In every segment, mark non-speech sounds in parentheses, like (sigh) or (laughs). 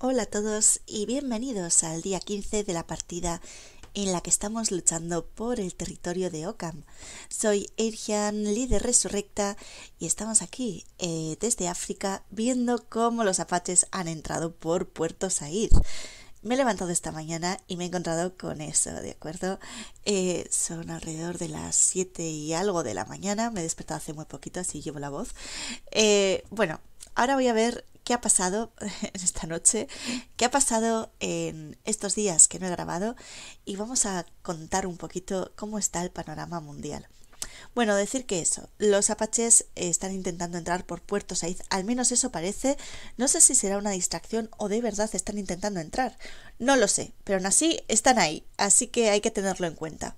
Hola a todos y bienvenidos al día 15 de la partida en la que estamos luchando por el territorio de Ocam. Soy Erjan, líder resurrecta, y estamos aquí eh, desde África viendo cómo los apaches han entrado por Puerto Said. Me he levantado esta mañana y me he encontrado con eso, ¿de acuerdo? Eh, son alrededor de las 7 y algo de la mañana, me he despertado hace muy poquito, así llevo la voz. Eh, bueno, Ahora voy a ver qué ha pasado (laughs) en esta noche, qué ha pasado en estos días que no he grabado y vamos a contar un poquito cómo está el panorama mundial. Bueno, decir que eso, los apaches están intentando entrar por Puerto Saiz, al menos eso parece, no sé si será una distracción o de verdad están intentando entrar, no lo sé, pero aún así están ahí, así que hay que tenerlo en cuenta.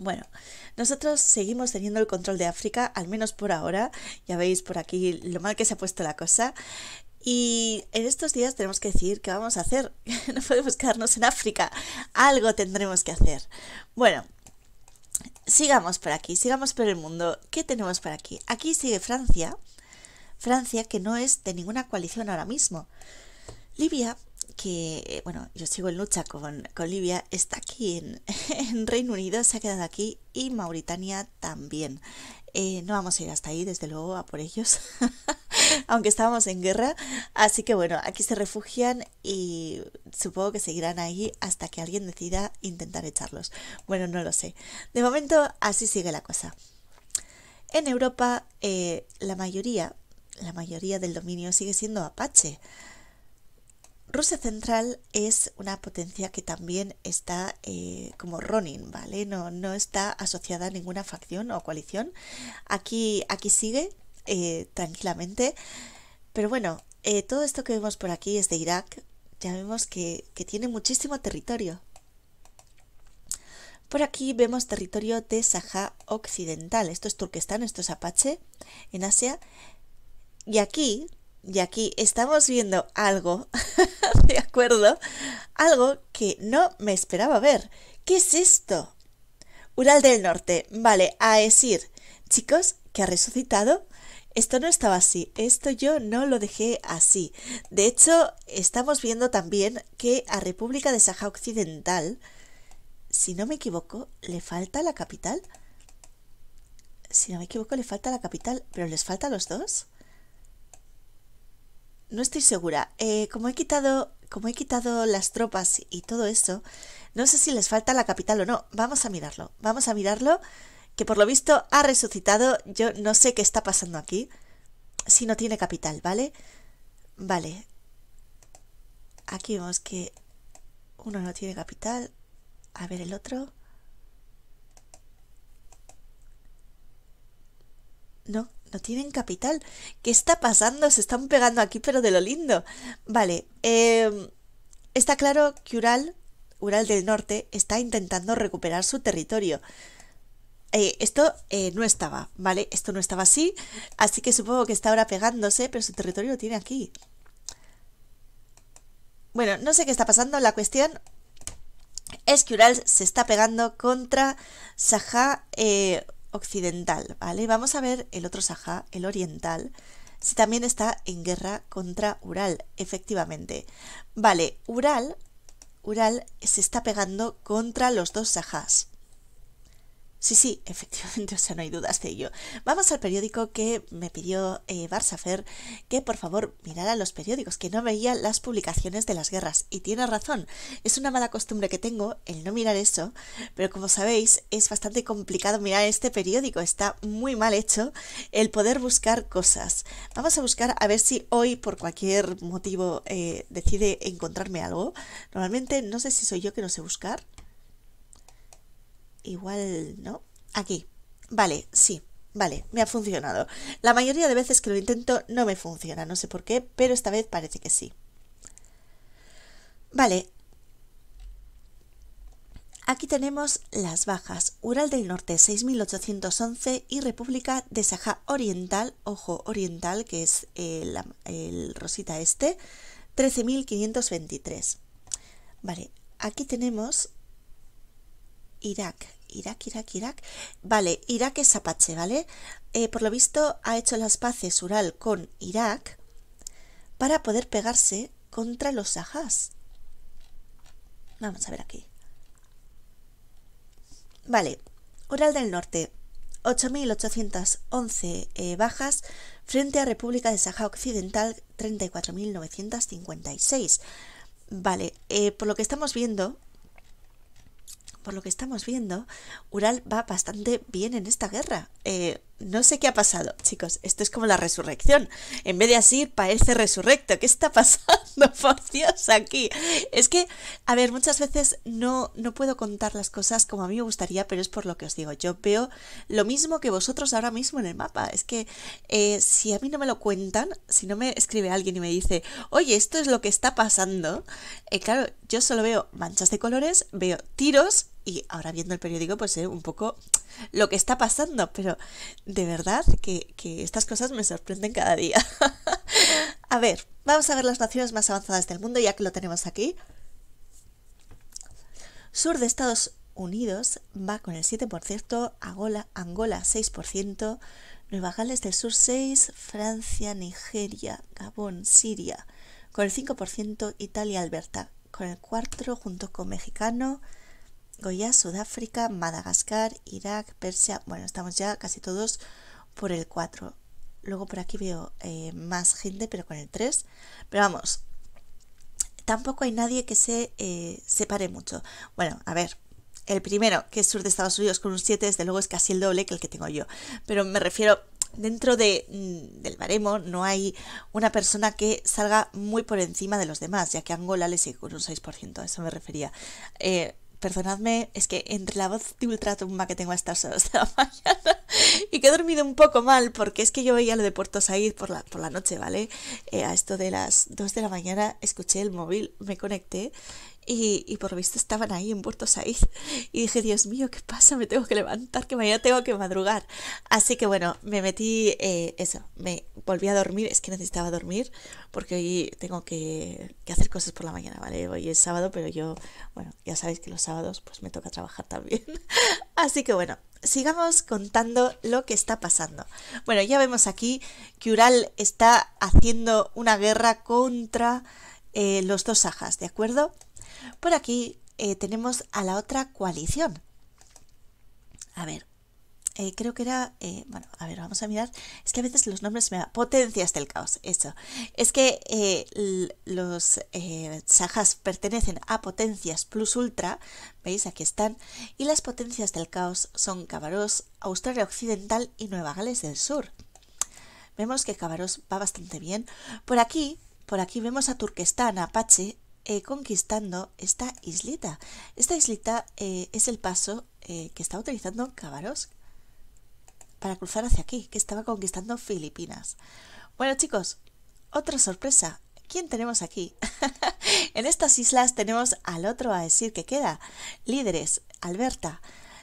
Bueno, nosotros seguimos teniendo el control de África, al menos por ahora. Ya veis por aquí lo mal que se ha puesto la cosa. Y en estos días tenemos que decir qué vamos a hacer. (laughs) no podemos quedarnos en África. Algo tendremos que hacer. Bueno, sigamos por aquí, sigamos por el mundo. ¿Qué tenemos por aquí? Aquí sigue Francia. Francia que no es de ninguna coalición ahora mismo. Libia que, eh, bueno, yo sigo en lucha con, con Libia, está aquí en, (laughs) Reino Unido, se ha quedado aquí y Mauritania también. Eh, no vamos a ir hasta ahí, desde luego, a por ellos, (laughs) aunque estábamos en guerra. Así que bueno, aquí se refugian y supongo que seguirán ahí hasta que alguien decida intentar echarlos. Bueno, no lo sé. De momento, así sigue la cosa. En Europa, eh, la mayoría, la mayoría del dominio sigue siendo Apache. Rusia Central es una potencia que también está eh, como Ronin, ¿vale? No, no está asociada a ninguna facción o coalición. Aquí, aquí sigue eh, tranquilamente. Pero bueno, eh, todo esto que vemos por aquí es de Irak. Ya vemos que, que tiene muchísimo territorio. Por aquí vemos territorio de Saja Occidental. Esto es Turquestán, esto es Apache en Asia. Y aquí y aquí estamos viendo algo, (laughs) ¿de acuerdo? Algo que no me esperaba ver. ¿Qué es esto? Ural del Norte, vale, a decir, chicos, que ha resucitado. Esto no estaba así, esto yo no lo dejé así. De hecho, estamos viendo también que a República de Saja Occidental, si no me equivoco, le falta la capital. Si no me equivoco, le falta la capital, pero les falta a los dos no estoy segura. Eh, como he quitado, como he quitado las tropas y todo eso, no sé si les falta la capital o no. Vamos a mirarlo. Vamos a mirarlo. Que por lo visto ha resucitado. Yo no sé qué está pasando aquí. Si no tiene capital, ¿vale? Vale. Aquí vemos que uno no tiene capital. A ver el otro. No, no tienen capital. ¿Qué está pasando? Se están pegando aquí, pero de lo lindo. Vale, em, está claro que Ural, Ural del Norte, está intentando recuperar su territorio. Eh, esto eh, no estaba, ¿vale? Esto no estaba así, así que supongo que está ahora pegándose, pero su territorio lo tiene aquí. Bueno, no sé qué está pasando, la cuestión es que Ural se está pegando contra Saja, eh, occidental, ¿vale? Vamos a ver el otro Sahá, el oriental, si también está en guerra contra Ural, efectivamente. Vale, Ural, Ural se está pegando contra los dos sajás. Sí, sí, (laughs) efectivamente, o sea, no hay dudas de ello. Vamos al periódico que me pidió eh, que por favor mirara los periódicos, que no veía las publicaciones de las guerras. Y tiene razón, es una mala costumbre que tengo el no mirar eso, pero como sabéis, es bastante complicado mirar este periódico, está muy mal hecho el poder buscar cosas. Vamos a buscar a ver si hoy, por cualquier motivo, eh, decide encontrarme algo. Normalmente no sé si soy yo que no sé buscar. Igual, ¿no? Aquí. Vale, sí. Vale, me ha funcionado. La mayoría de veces que lo intento no me funciona, no sé por qué, pero esta vez parece que sí. Vale. Aquí tenemos las bajas. Ural del Norte 6.811 y República de Sajá Oriental, ojo, Oriental, que es el, el Rosita Este, 13.523. Vale, aquí tenemos Irak, Irak, Irak, Irak. Vale, Irak es apache, ¿vale? Eh, por lo visto ha hecho las paces Ural con Irak para poder pegarse contra los sajas Vamos a ver aquí. Vale, Ural del Norte, 8.811 eh, bajas frente a República de Sajá Occidental, 34.956. Vale, eh, por lo que estamos viendo por lo que estamos viendo, Ural va bastante bien en esta guerra. Eh, no sé qué ha pasado. Chicos, esto es como la resurrección. En vez de así, parece resurrecto. ¿Qué está (laughs) pasando, por Dios, aquí? Es que, a ver, muchas veces no, no puedo contar las cosas como a mí me gustaría, pero es por lo que os digo. Yo veo lo mismo que vosotros ahora mismo en el mapa. Es que eh, si a mí no me lo cuentan, si no me escribe alguien y me dice, oye, esto es lo que está pasando, eh, claro, yo solo veo manchas de colores, veo tiros y ahora viendo el periódico pues sé un poco lo que está pasando, pero de verdad que, estas cosas me sorprenden cada día. (laughs) a ver, vamos a ver las naciones más avanzadas del mundo ya que lo tenemos aquí. Sur de Estados Unidos va con el 7%, Angola, Angola 6%, Nueva Gales del Sur 6%, Francia, Nigeria, Gabón, Siria con el 5%, Italia, Alberta con el 4% junto con Mexicano, Goya, Sudáfrica, Madagascar, Irak, Persia. Bueno, estamos ya casi todos por el 4. Luego por aquí veo eh, más gente, pero con el 3. Pero vamos, tampoco hay nadie que se eh, separe mucho. Bueno, a ver, el primero, que es sur de Estados Unidos con un 7, desde luego es casi el doble que el que tengo yo. Pero me refiero, dentro de, mm, del baremo no hay una persona que salga muy por encima de los demás, ya que Angola le sigue con un 6%, a eso me refería. Eh, perdonadme, es que entre la voz de ultratumba que tengo a estas horas de la (laughs) mañana y que he dormido un poco mal, porque es que yo veía lo de Puerto Said por la, por la noche, ¿vale? Eh, a esto de las 2 de la mañana escuché el móvil, me conecté y, y por visto estaban ahí en Puerto Saiz. Y dije, Dios mío, ¿qué pasa? Me tengo que levantar, que mañana tengo que madrugar. Así que bueno, me metí eh, eso, me volví a dormir. Es que necesitaba dormir porque hoy tengo que, hacer cosas por la mañana, ¿vale? Hoy es sábado, pero yo, bueno, ya sabéis que los sábados pues me toca trabajar también. (laughs) Así que bueno, sigamos contando lo que está pasando. Bueno, ya vemos aquí que Ural está haciendo una guerra contra eh, los dos Sajas, ¿de acuerdo? Por aquí eh, tenemos a la otra coalición. A ver, eh, creo que era, eh, bueno, a ver, vamos a mirar, es que a veces los nombres me dan, potencias del caos, eso, es que los Sajas pertenecen a potencias plus ultra, veis, aquí están, y las potencias del caos son Cabarós, Australia Occidental y Nueva Gales del Sur. Vemos que Cabarós va bastante bien. Por aquí, por aquí vemos a Turquestán, a Apache, eh, conquistando esta islita. Esta islita eh, es el paso eh, que estaba utilizando Cabaros para cruzar hacia aquí, que estaba conquistando Filipinas. Bueno chicos, otra sorpresa. ¿Quién tenemos aquí? (laughs) en estas islas tenemos al otro a decir que queda. Líderes, Alberta.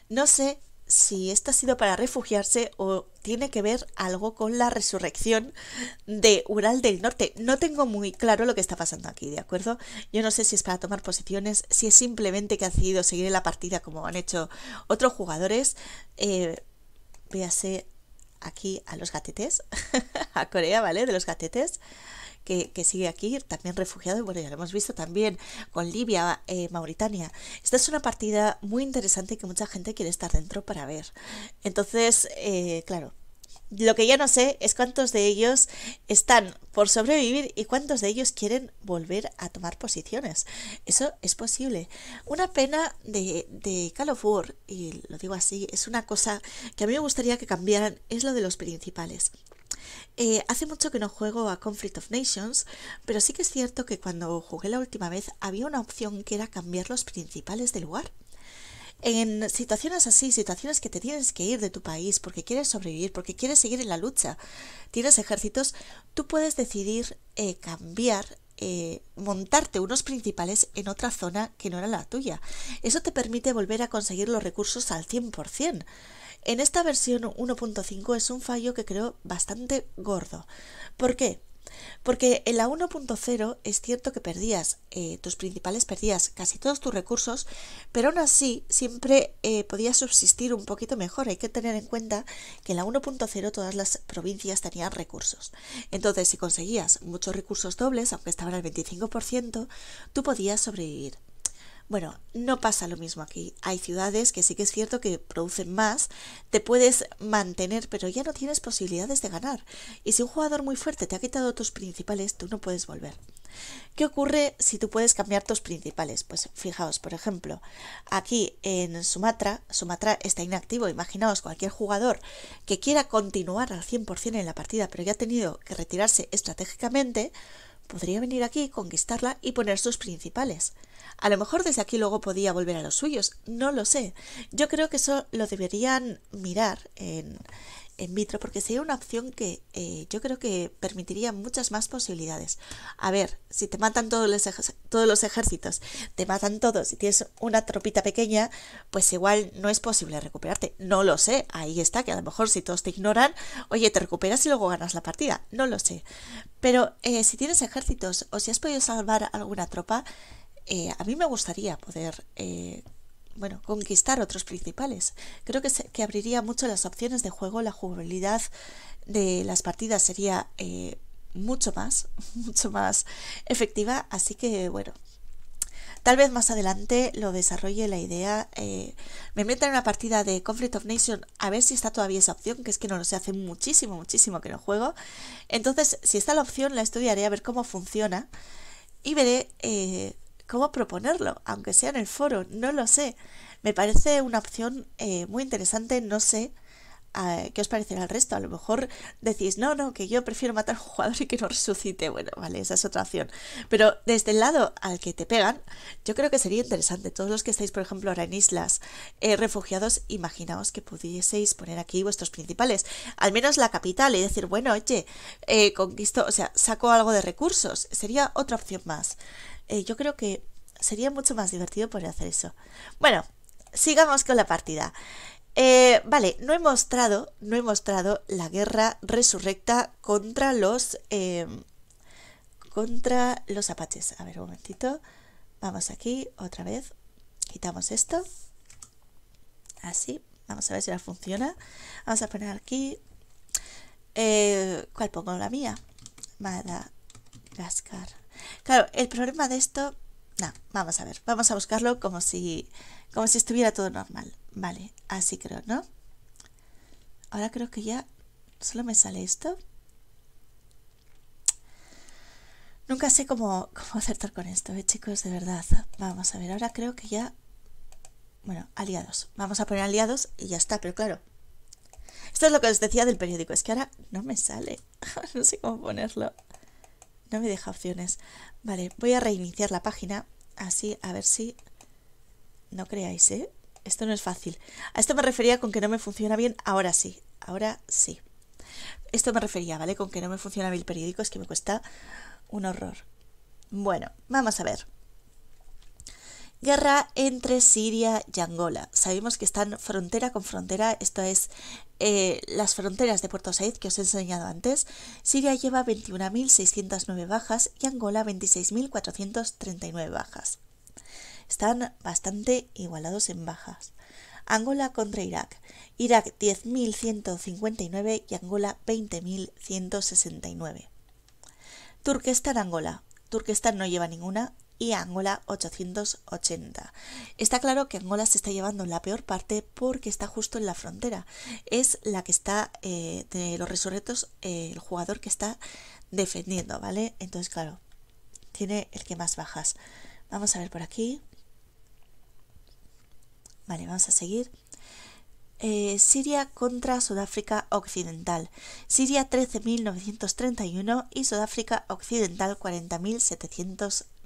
No sé si esto ha sido para refugiarse o tiene que ver algo con la resurrección de Ural del Norte. No tengo muy claro lo que está pasando aquí, ¿de acuerdo? Yo no sé si es para tomar posiciones, si es simplemente que ha decidido seguir en la partida como han hecho otros jugadores. Eh, véase aquí a los gatetes, (laughs) a Corea, ¿vale? De los gatetes. Que, sigue aquí, también refugiado, y bueno, ya lo hemos visto también con Libia, eh, Mauritania. Esta es una partida muy interesante que mucha gente quiere estar dentro para ver. Entonces, eh, claro, lo que yo no sé es cuántos de ellos están por sobrevivir y cuántos de ellos quieren volver a tomar posiciones. Eso es posible. Una pena de, de Call of War, y lo digo así, es una cosa que a mí me gustaría que cambiaran, es lo de los principales. Eh, hace mucho que no juego a Conflict of Nations, pero sí que es cierto que cuando jugué la última vez había una opción que era cambiar los principales del lugar en situaciones así, situaciones que te tienes que ir de tu país porque quieres sobrevivir, porque quieres seguir en la lucha, tienes ejércitos, tú puedes decidir eh, cambiar eh, montarte unos principales en otra zona que no era la tuya. Eso te permite volver a conseguir los recursos al 100%. En esta versión 1.5 es un fallo que creo bastante gordo. ¿Por qué? Porque en la 1.0 es cierto que perdías eh, tus principales, perdías casi todos tus recursos, pero aún así siempre eh, podías subsistir un poquito mejor. Hay que tener en cuenta que en la 1.0 todas las provincias tenían recursos. Entonces, si conseguías muchos recursos dobles, aunque estaban al 25%, tú podías sobrevivir. Bueno, no pasa lo mismo aquí. Hay ciudades que sí que es cierto que producen más, te puedes mantener, pero ya no tienes posibilidades de ganar. Y si un jugador muy fuerte te ha quitado tus principales, tú no puedes volver. ¿Qué ocurre si tú puedes cambiar tus principales? Pues fijaos, por ejemplo, aquí en Sumatra, Sumatra está inactivo. Imaginaos cualquier jugador que quiera continuar al 100% en la partida, pero ya ha tenido que retirarse estratégicamente, podría venir aquí, conquistarla y poner sus principales. A lo mejor desde aquí luego podía volver a los suyos, no lo sé. Yo creo que eso lo deberían mirar en, en vitro porque sería una opción que eh, yo creo que permitiría muchas más posibilidades. A ver, si te matan todos los, todos los ejércitos, te matan todos y tienes una tropita pequeña, pues igual no es posible recuperarte. No lo sé, ahí está, que a lo mejor si todos te ignoran, oye, te recuperas y luego ganas la partida. No lo sé. Pero eh, si tienes ejércitos o si has podido salvar alguna tropa, eh, a mí me gustaría poder bueno, conquistar otros principales. Creo que, abriría mucho las opciones de juego, la jugabilidad de las partidas sería eh, mucho más, (laughs) mucho más efectiva, así que bueno, Tal vez más adelante lo desarrolle la idea. Eh, me meto en una partida de Conflict of Nations a ver si está todavía esa opción, que es que no lo sé, hace muchísimo, muchísimo que no juego. Entonces, si está la opción, la estudiaré a ver cómo funciona y veré eh, cómo proponerlo, aunque sea en el foro, no lo sé. Me parece una opción eh, muy interesante, no sé ah, qué os parecerá el resto. A lo mejor decís, no, no, que yo prefiero matar a un jugador y que no resucite. Bueno, vale, esa es otra opción. Pero desde el lado al que te pegan, yo creo que sería interesante. Todos los que estáis, por ejemplo, ahora en islas, eh, refugiados, imaginaos que pudieseis poner aquí vuestros principales, al menos la capital, y decir, bueno, oye, eh, conquisto, o sea, saco algo de recursos. Sería otra opción más. Eh, yo creo que sería mucho más divertido poder hacer eso. Bueno, sigamos con la partida. Eh, vale, no he mostrado, no he mostrado la guerra resurrecta contra los em, contra los apaches. A ver, un momentito. Vamos aquí otra vez. Quitamos esto. Así. Vamos a ver si ahora funciona. Vamos a poner aquí. Eh, ¿Cuál pongo? La mía. Madagascar. Claro, el problema de esto... No, vamos a ver, vamos a buscarlo como si, como si estuviera todo normal. Vale, así creo, ¿no? Ahora creo que ya solo me sale esto. Nunca sé cómo, cómo acertar con esto, ¿eh, chicos, de verdad. Vamos a ver, ahora creo que ya... Bueno, aliados. Vamos a poner aliados y ya está, pero claro. Esto es lo que os decía del periódico, es que ahora no me sale. (laughs) no sé cómo ponerlo. No me deja opciones. Vale, voy a reiniciar la página. Así, a ver si... No creáis, ¿eh? Esto no es fácil. A esto me refería con que no me funciona bien. Ahora sí, ahora sí. Esto me refería, ¿vale? Con que no me funciona bien el periódico. Es que me cuesta un horror. Bueno, vamos a ver. Guerra entre Siria y Angola. Sabemos que están frontera con frontera, esto es eh, las fronteras de Puerto Said que os he enseñado antes. Siria lleva 21.609 bajas y Angola 26.439 bajas. Están bastante igualados en bajas. Angola contra Irak. Irak 10.159 y Angola 20.169. Turquestán-Angola. Turquestán no lleva ninguna, y Angola 880. Está claro que Angola se está llevando la peor parte porque está justo en la frontera. Es la que está eh, de los resurrectos, eh, el jugador que está defendiendo, ¿vale? Entonces, claro, tiene el que más bajas. Vamos a ver por aquí. Vale, vamos a seguir. Eh, Siria contra Sudáfrica Occidental. Siria 13.931 y Sudáfrica Occidental 40.700.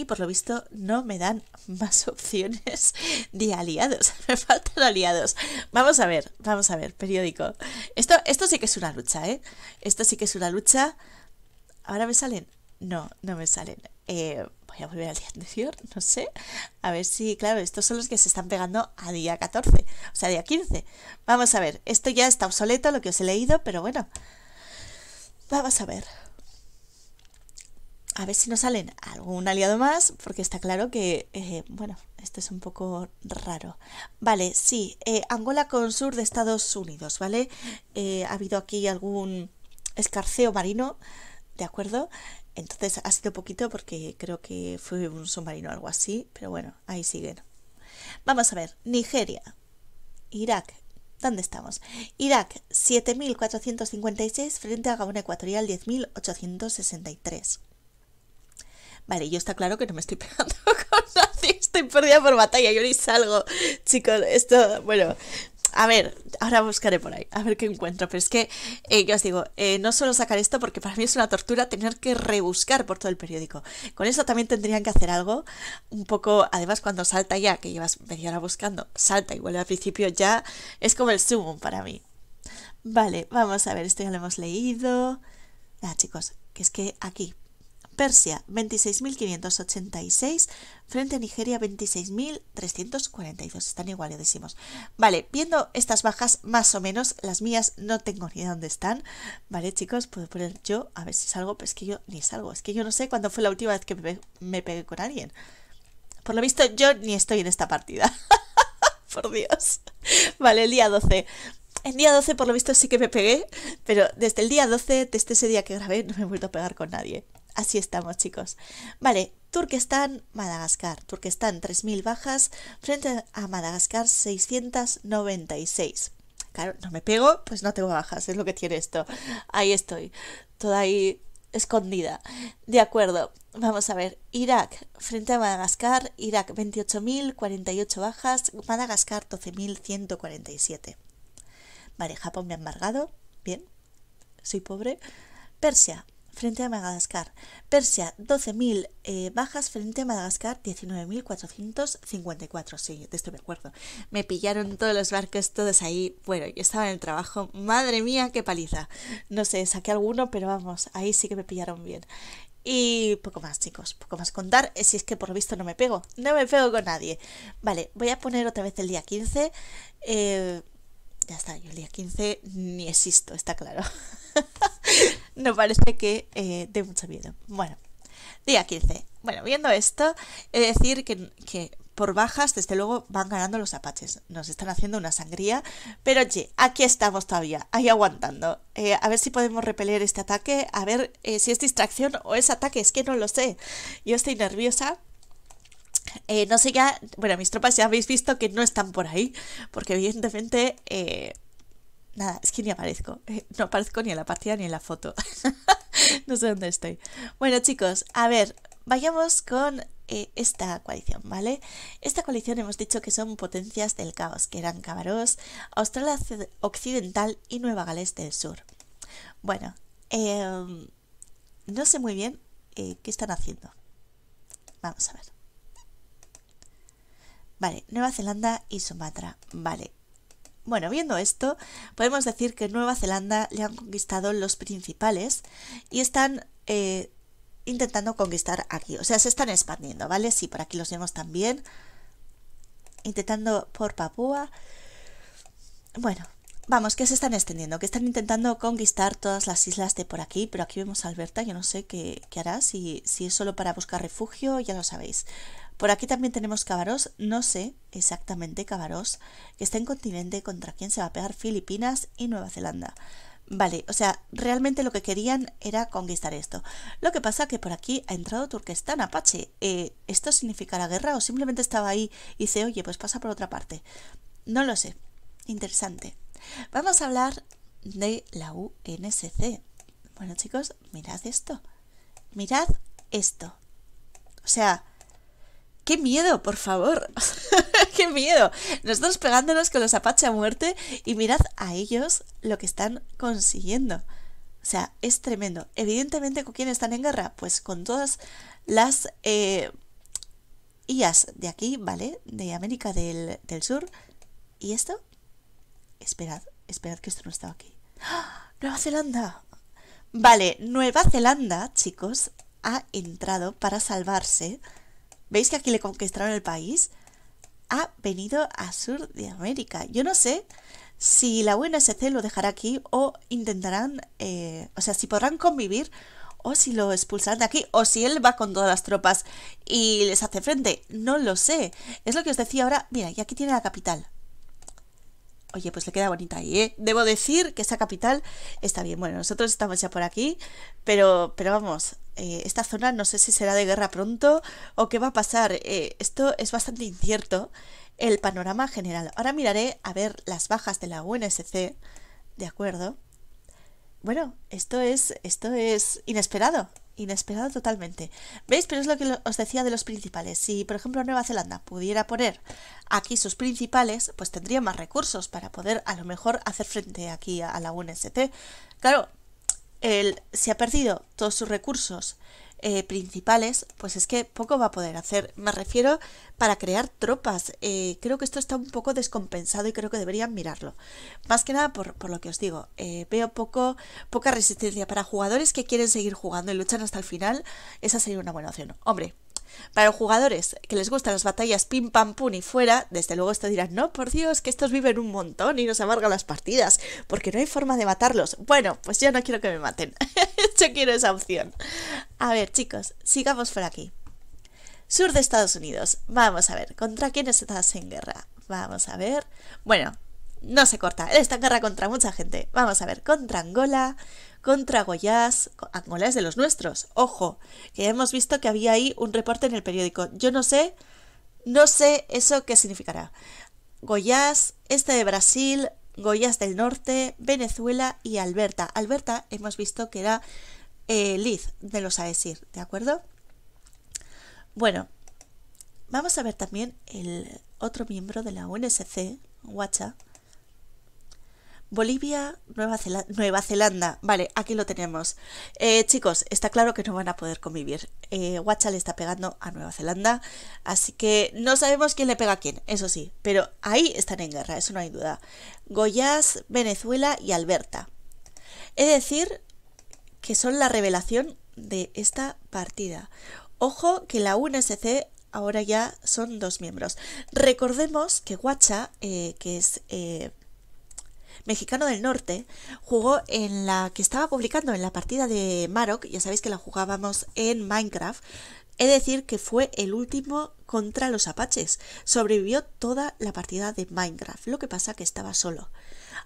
y por lo visto no me dan más (laughs) opciones de aliados. (laughs) Me faltan aliados. Vamos a ver, vamos a ver, periódico. Esto, esto sí que es una lucha, ¿eh? Esto sí que es una lucha. ¿Ahora me salen? No, no me salen. Eh, voy a volver al día anterior, (laughs) no sé. A ver si, claro, estos son los que se están pegando a día 14, o sea, día 15. Vamos a ver, esto ya está obsoleto, lo que os he leído, pero bueno. Vamos a ver a ver si nos salen algún aliado más, porque está claro que, eh, bueno, esto es un poco raro. Vale, sí, eh, Angola con sur de Estados Unidos, ¿vale? Eh, ha habido aquí algún escarceo marino, ¿de acuerdo? Entonces ha sido poquito porque creo que fue un submarino o algo así, pero bueno, ahí siguen. Vamos a ver, Nigeria, Irak, ¿Dónde estamos? Irak, 7.456 frente a Gabón Ecuatorial, 10.863. Vale, yo está claro que no me estoy (laughs) pegando con nadie, estoy perdida por batalla, yo ni salgo, chicos, esto, bueno, a ver, ahora buscaré por ahí, a ver qué encuentro. Pero es que, eh, yo os digo, eh, no suelo sacar esto porque para mí es una tortura tener que rebuscar por todo el periódico. Con eso también tendrían que hacer algo. Un poco, además, cuando salta ya, que llevas media hora buscando, salta y vuelve al principio ya, es como el sumum para mí. Vale, vamos a ver, esto ya lo hemos leído. Ah, chicos, que es que aquí, Persia 26.586 frente a Nigeria 26.342. Están iguales, decimos. Vale, viendo estas bajas más o menos, las mías no tengo ni idea dónde están. Vale, chicos, puedo poner yo a ver si salgo, pero es que yo ni salgo. Es que yo no sé cuándo fue la última vez que me, me pegué con alguien. Por lo visto, yo ni estoy en esta partida. (laughs) por Dios. Vale, el día 12. El día 12 por lo visto sí que me pegué, pero desde el día 12, desde este ese día que grabé, no me he vuelto a pegar con nadie. Así estamos, chicos. Vale, Turquestán, Madagascar. Turquestán 3.000 bajas frente a Madagascar 696. Claro, no me pego, pues no tengo bajas, es lo que tiene esto. Ahí estoy, toda ahí escondida. De acuerdo, vamos a ver. Irak frente a Madagascar. Irak 28.048 bajas, Madagascar 12.147. Vale, Japón me ha embargado. Bien, soy pobre. Persia frente a Madagascar. Persia, 12.000 eh, bajas frente a Madagascar, 19.454. Sí, de esto me acuerdo. Me pillaron todos los barcos, todos ahí. Bueno, yo estaba en el trabajo. Madre mía, qué paliza. No sé, saqué alguno, pero vamos, ahí sí que me pillaron bien. Y poco más, chicos, poco más contar. Eh, si es que por lo visto no me pego, no me pego con nadie. Vale, voy a poner otra vez el día 15. Eh, ya está, yo el día 15 ni existo, está claro. (laughs) (laughs) no parece que eh, dé mucho miedo. Bueno, día 15. Bueno, viendo esto, he de decir que, por bajas, desde luego, van ganando los apaches. Nos están haciendo una sangría. Pero oye, aquí estamos todavía, ahí aguantando. Eh, a ver si podemos repeler este ataque, a ver eh, si es distracción o es ataque, es que no lo sé. Yo estoy nerviosa. no sé ya, bueno, mis tropas ya habéis visto que no están por ahí, porque evidentemente Nada, es que ni aparezco. Eh, no aparezco ni en la partida ni en la foto. (laughs) no sé dónde estoy. Bueno, chicos, a ver, vayamos con eh, esta coalición, ¿vale? Esta coalición hemos dicho que son potencias del caos, que eran Cabarós, Australia Occidental y Nueva Gales del Sur. Bueno, em, no sé muy bien eh, qué están haciendo. Vamos a ver. Vale, Nueva Zelanda y Sumatra. Vale, bueno, viendo esto, podemos decir que Nueva Zelanda le han conquistado los principales y están eh, intentando conquistar aquí. O sea, se están expandiendo, ¿vale? Sí, por aquí los vemos también. Intentando por Papúa. Bueno, vamos, que se están extendiendo, que están intentando conquistar todas las islas de por aquí, pero aquí vemos a Alberta, yo no sé qué, hará, si, si es solo para buscar refugio, ya lo sabéis. Por aquí también tenemos Cavaros, no sé exactamente Cavaros, que está en continente contra quien se va a pegar Filipinas y Nueva Zelanda. Vale, o sea, realmente lo que querían era conquistar esto. Lo que pasa que por aquí ha entrado Turquestán, Apache. Eh, ¿Esto ¿Esto la guerra o simplemente estaba ahí y se oye, pues pasa por otra parte? No lo sé. Interesante. Vamos a hablar de la UNSC. Bueno chicos, mirad esto. Mirad esto. O sea, qué miedo, por favor. (laughs) qué miedo. Nosotros pegándonos con los Apache a muerte y mirad a ellos lo que están consiguiendo. O sea, es tremendo. Evidentemente, ¿con quién están en guerra? Pues con todas las eh, de aquí, ¿vale? De América del, Sur. ¿Y esto? Esperad, esperad que esto no estaba aquí. ¡Ah! ¡Nueva Zelanda! Vale, Nueva Zelanda, chicos, ha entrado para salvarse ¿Veis que aquí le conquistaron el país? Ha venido a sur de América. Yo no sé si la UNSC lo dejará aquí o intentarán, eh, o sea, si podrán convivir o si lo expulsarán de aquí o si él va con todas las tropas y les hace frente. No lo sé. Es lo que os decía ahora. Mira, y aquí tiene la capital. Oye, pues le queda bonita ahí, ¿eh? Debo decir que esa capital está bien. Bueno, nosotros estamos ya por aquí, pero, pero vamos, eh, esta zona no sé si será de guerra pronto o qué va a pasar. Eh, esto es bastante incierto, el panorama general. Ahora miraré a ver las bajas de la UNSC, ¿de acuerdo? Bueno, esto es, esto es inesperado, inesperado totalmente. ¿Veis? Pero es lo que os decía de los principales. Si, por ejemplo, Nueva Zelanda pudiera poner aquí sus principales, pues tendría más recursos para poder a lo mejor hacer frente aquí a, a la UNSC. Claro, si ha perdido todos sus recursos eh, principales, pues es que poco va a poder hacer. Me refiero para crear tropas. Eh, creo que esto está un poco descompensado y creo que deberían mirarlo. Más que nada por, lo que os digo. Eh, veo poco, poca resistencia para jugadores que quieren seguir jugando y luchan hasta el final. Esa sería una buena opción. Hombre, para los jugadores que les gustan las batallas pim pam pum y fuera, desde luego esto dirán, no, por Dios, que estos viven un montón y nos amargan las partidas, porque no hay forma de matarlos. Bueno, pues yo no quiero que me maten. (laughs) yo quiero esa opción. A ver, chicos, sigamos por aquí. Sur de Estados Unidos. Vamos a ver, ¿contra quién estás en guerra? Vamos a ver. Bueno, no se corta. Él está en guerra contra mucha gente. Vamos a ver, contra Angola, contra Goiás, Angola es de los nuestros, ojo, que hemos visto que había ahí un reporte en el periódico. Yo no sé, no sé eso qué significará. Goyaz, este de Brasil, Goyas del Norte, Venezuela y Alberta. Alberta hemos visto que era eh, de los AESIR, ¿de acuerdo? Bueno, vamos a ver también el otro miembro de la UNSC, Wacha, Bolivia, Nueva, Zelanda. Vale, aquí lo tenemos. Eh, chicos, está claro que no van a poder convivir. Guacha eh, le está pegando a Nueva Zelanda, así que no sabemos quién le pega a quién, eso sí, pero ahí están en guerra, eso no hay duda. Goiás, Venezuela y Alberta. He de decir que son la revelación de esta partida. Ojo que la UNSC ahora ya son dos miembros. Recordemos que Guacha, eh, que es mexicano del norte, jugó en la que estaba publicando en la partida de Maroc, ya sabéis que la jugábamos en Minecraft, es decir que fue el último contra los apaches, sobrevivió toda la partida de Minecraft, lo que pasa que estaba solo.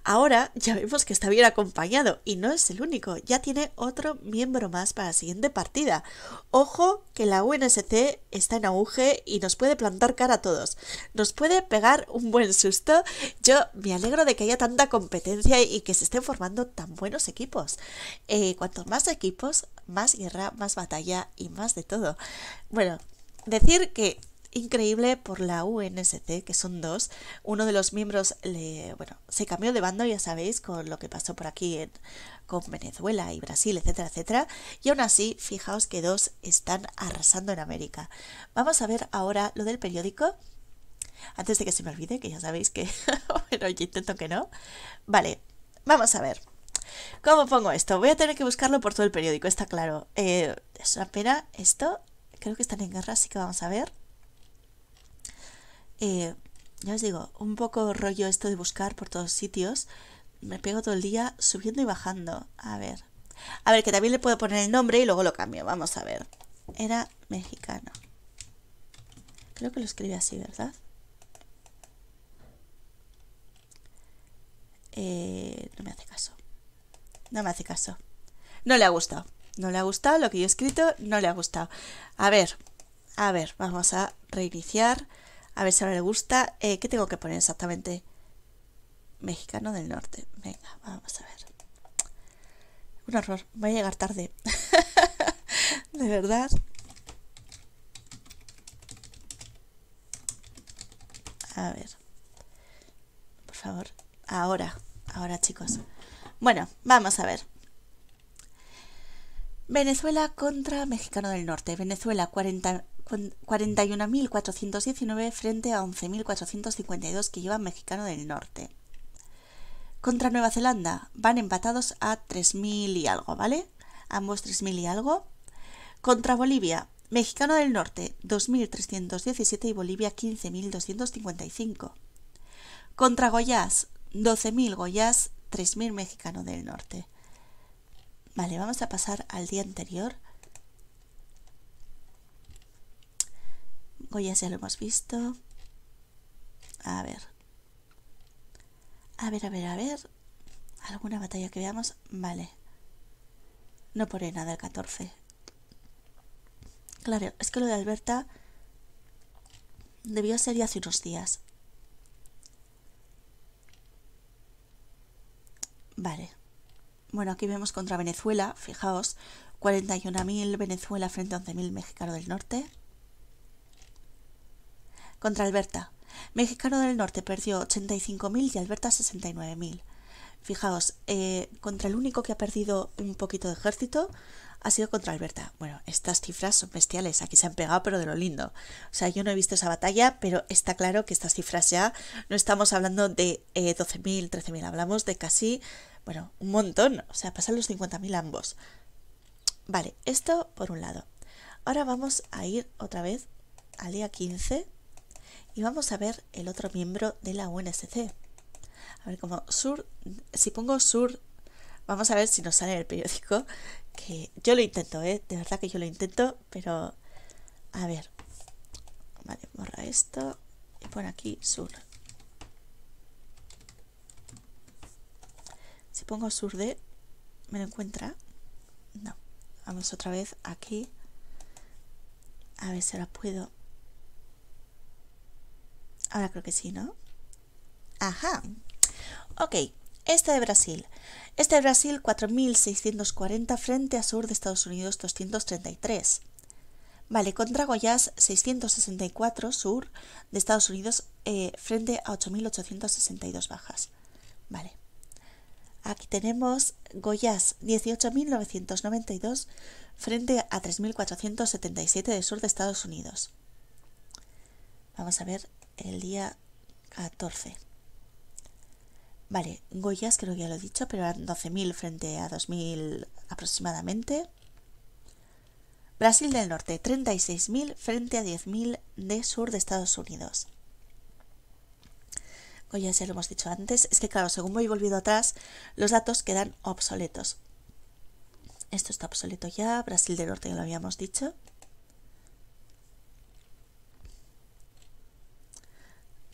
Ahora ya vemos que está bien acompañado y no es el único, ya tiene otro miembro más para la siguiente partida. Ojo que la UNSC está en auge y nos puede plantar cara a todos. Nos puede pegar un buen susto. Yo me alegro de que haya tanta competencia y que se estén formando tan buenos equipos. Eh, cuanto más equipos, más guerra, más batalla y más de todo. Bueno, decir que increíble por la UNSC, que son dos. Uno de los miembros bueno, se cambió de bando, ya sabéis, con lo que pasó por aquí con Venezuela y Brasil, etcétera, etcétera. Y aún así, fijaos que dos están arrasando en América. Vamos a ver ahora lo del periódico. Antes de que se me olvide, que ya sabéis que... (laughs) bueno, yo intento que no. Vale, vamos a ver. ¿Cómo pongo esto? Voy a tener que buscarlo por todo el periódico, está claro. Eh, es una pena esto. Creo que están en guerra, así que vamos a ver. Eh, ya os digo, un poco rollo esto de buscar por todos sitios. Me pego todo el día subiendo y bajando. A ver. A ver, que también le puedo poner el nombre y luego lo cambio. Vamos a ver. Era mexicano. Creo que lo escribe así, ¿verdad? Eh, no me hace caso. No me hace caso. No le ha gustado. No le ha gustado lo que yo he escrito. No le ha gustado. A ver. A ver, vamos a reiniciar. A ver si ahora le gusta. Eh, ¿Qué tengo que poner exactamente? Mexicano del norte. Venga, vamos a ver. Un error Voy a llegar tarde. (laughs) de verdad. A ver. Por favor. Ahora. Ahora, chicos. Bueno, vamos a ver. Venezuela contra Mexicano del Norte. Venezuela 40, 41.419 frente a 11.452 que lleva Mexicano del Norte. Contra Nueva Zelanda van empatados a 3.000 y algo, ¿vale? Ambos 3.000 y algo. Contra Bolivia, Mexicano del Norte 2.317 y Bolivia 15.255. Contra Goiás, 12.000 Goiás, 3.000 Mexicano del Norte. Vale, vamos a pasar al día anterior ya ya lo hemos visto. A ver. A ver, a ver, a ver. ¿Alguna batalla que veamos? Vale. No pone nada el 14. Claro, es que lo de Alberta debió ser ya hace unos días. Vale. Bueno, aquí vemos contra Venezuela, fijaos, 41.000 Venezuela frente a 11.000 Mexicano del Norte. Contra Alberta. Mexicano del Norte perdió 85.000 y Alberta 69.000. Fijaos, eh, contra el único que ha perdido un poquito de ejército ha sido contra Alberta. Bueno, estas cifras son bestiales, aquí se han pegado pero de lo lindo. O sea, yo no he visto esa batalla, pero está claro que estas cifras ya no estamos hablando de 12.000, eh, 13.000, hablamos de casi, bueno, un montón. O sea, pasan los 50.000 ambos. Vale, esto por un lado. Ahora vamos a ir otra vez al día 15 y vamos a ver el otro miembro de la UNSC. A ver, como sur, si pongo sur, vamos a ver si nos sale el periódico, que yo lo intento, ¿eh? De verdad que yo lo intento, pero a ver. Vale, borra esto y pon aquí sur. Si pongo sur de, ¿me lo encuentra? No. Vamos otra vez aquí. A ver si ahora puedo Ahora creo que sí, ¿no? Ajá. Ok, este de Brasil. Este de Brasil 4.640 frente a sur de Estados Unidos 233. Vale, contra Goyas, 664 sur de Estados Unidos eh, frente a 8.862 bajas. Vale. Aquí tenemos Goyas, 18.992 frente a 3.477 de sur de Estados Unidos. Vamos a ver el día 14. Vale, Goyas creo que ya lo he dicho, pero eran 12.000 frente a 2.000 aproximadamente. Brasil del Norte, 36.000 frente a 10.000 de sur de Estados Unidos. Goyas ya lo hemos dicho antes. Es que claro, según voy volviendo atrás, los datos quedan obsoletos. Esto está obsoleto ya, Brasil del Norte ya lo habíamos dicho.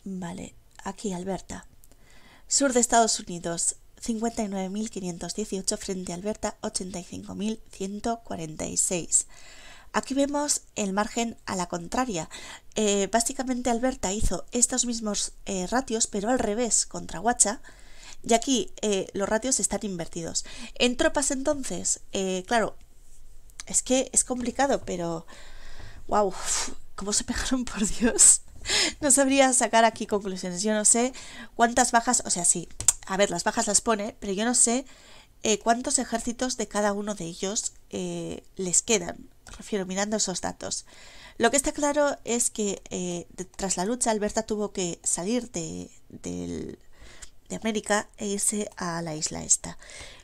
Vale, aquí Alberta. Sur de Estados Unidos, 59.518 frente a Alberta, 85.146. Aquí vemos el margen a la contraria. Eh, básicamente Alberta hizo estos mismos eh, ratios, pero al revés, contra Huacha. Y aquí eh, los ratios están invertidos. En tropas entonces, claro, es que es complicado, pero... ¡Wow! ¿Cómo se pegaron, (laughs) por Dios? (laughs) no sabría sacar aquí conclusiones. Yo no sé cuántas bajas, o sea, sí, a ver, las bajas las pone, pero yo no sé eh, cuántos ejércitos de cada uno de ellos eh, les quedan. Me refiero, mirando esos datos. Lo que está claro es que eh, tras la lucha, Alberta tuvo que salir de, de, de América e irse a la isla esta.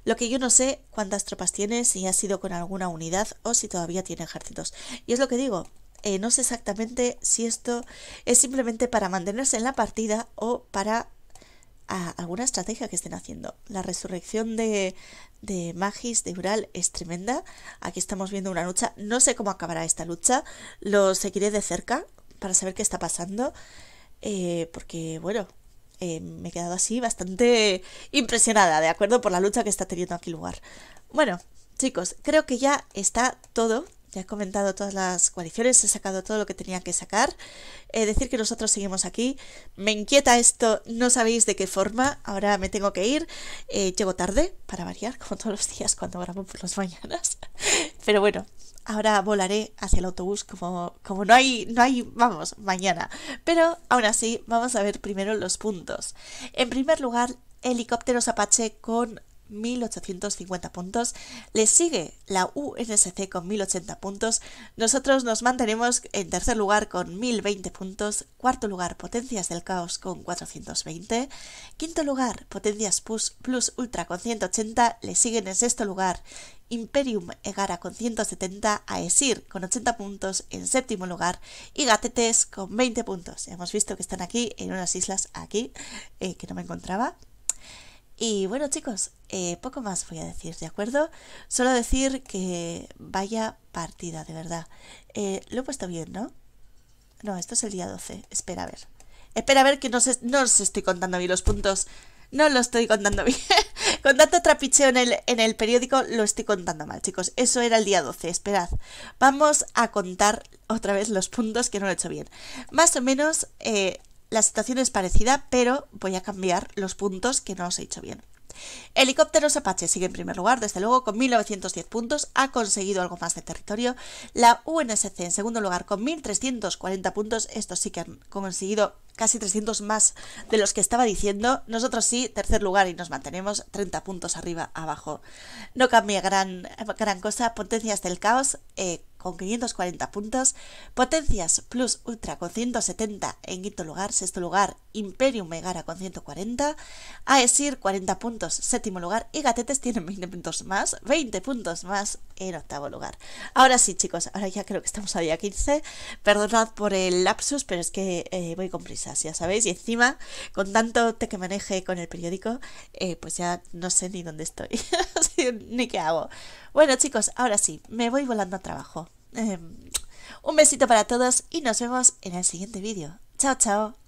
Lo que yo no sé cuántas tropas tiene, si ha sido con alguna unidad o si todavía tiene ejércitos. Y es lo que digo, eh, no sé exactamente si esto es simplemente para mantenerse en la partida o para alguna estrategia que estén haciendo. La resurrección de, Magis de Ural es tremenda. Aquí estamos viendo una lucha. No sé cómo acabará esta lucha. Lo seguiré de cerca para saber qué está pasando. Eh, porque, bueno, eh, me he quedado así bastante impresionada, ¿de acuerdo? Por la lucha que está teniendo aquí lugar. Bueno, chicos, creo que ya está todo ya he comentado todas las coaliciones, he sacado todo lo que tenía que sacar. Eh, decir que nosotros seguimos aquí. Me inquieta esto, no sabéis de qué forma. Ahora me tengo que ir. Eh, llego tarde, para variar, como todos los días cuando grabo por las mañanas. (laughs) Pero bueno, ahora volaré hacia el autobús como, como no hay, no hay, vamos, mañana. Pero aún así, vamos a ver primero los puntos. En primer lugar, helicópteros Apache con 1.850 puntos. Le sigue la UNSC con 1.080 puntos. Nosotros nos mantenemos en tercer lugar con 1.020 puntos. Cuarto lugar, Potencias del Caos con 420. Quinto lugar, Potencias Plus, Plus Ultra con 180. Le siguen en sexto lugar Imperium Egara con 170, Aesir con 80 puntos en séptimo lugar y Gatetes con 20 puntos. Hemos visto que están aquí en unas islas aquí eh, que no me encontraba, y bueno chicos, eh, poco más voy a decir, ¿de acuerdo? Solo decir que vaya partida, de verdad. Eh, lo he puesto bien, ¿no? No, esto es el día 12. Espera a ver. Espera a ver que no, no os estoy contando bien los puntos. No lo estoy contando bien. (laughs) Con tanto trapicheo en el, en el periódico lo estoy contando mal, chicos. Eso era el día 12, esperad. Vamos a contar otra vez los puntos que no lo he hecho bien. Más o menos eh, la situación es parecida, pero voy a cambiar los puntos que no os he hecho bien. Helicópteros Apache sigue en primer lugar, desde luego con 1.910 puntos, ha conseguido algo más de territorio. La UNSC en segundo lugar con 1.340 puntos, estos sí que han conseguido casi 300 más de los que estaba diciendo. Nosotros sí, tercer lugar y nos mantenemos 30 puntos arriba, abajo. No cambia gran, gran cosa. Potencias del caos eh, con 540 puntos. Potencias Plus Ultra con 170 en quinto lugar. Sexto lugar, Imperium Megara con 140. Aesir 40 puntos, séptimo lugar. Y Gatetes tienen 20 puntos más, 20 puntos más en octavo lugar. Ahora sí, chicos, ahora ya creo que estamos a día 15. Perdonad por el lapsus, pero es que eh, voy con prisa ya sabéis. Y encima, con tanto te que maneje con el periódico, eh, pues ya no sé ni dónde estoy, (laughs) ni qué hago. Bueno, chicos, ahora sí, me voy volando a trabajo. Em, un besito para todos y nos vemos en el siguiente vídeo. Chao, chao.